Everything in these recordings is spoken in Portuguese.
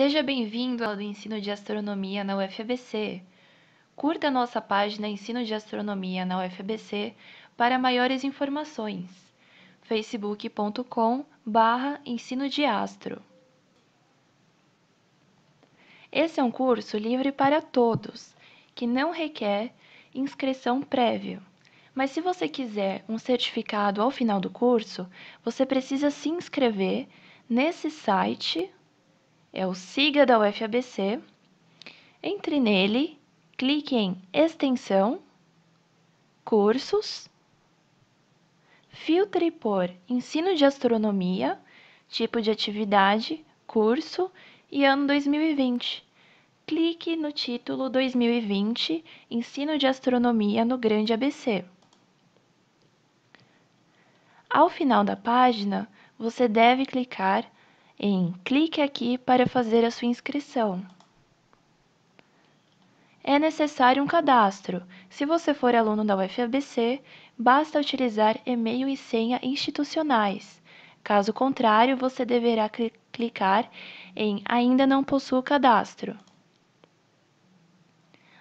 Seja bem-vindo ao Ensino de Astronomia na UFABC. Curta nossa página Ensino de Astronomia na UFABC para maiores informações. facebook.com barra ensino de astro. Esse é um curso livre para todos, que não requer inscrição prévia. Mas se você quiser um certificado ao final do curso, você precisa se inscrever nesse site é o SIGA da UFABC. Entre nele, clique em Extensão, Cursos, filtre por Ensino de Astronomia, tipo de atividade, curso e ano 2020. Clique no título 2020 Ensino de Astronomia no Grande ABC. Ao final da página, você deve clicar em Clique aqui para fazer a sua inscrição. É necessário um cadastro. Se você for aluno da UFABC, basta utilizar e-mail e senha institucionais. Caso contrário, você deverá cl clicar em Ainda não possuo cadastro.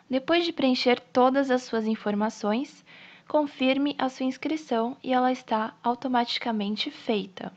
Depois de preencher todas as suas informações, confirme a sua inscrição e ela está automaticamente feita.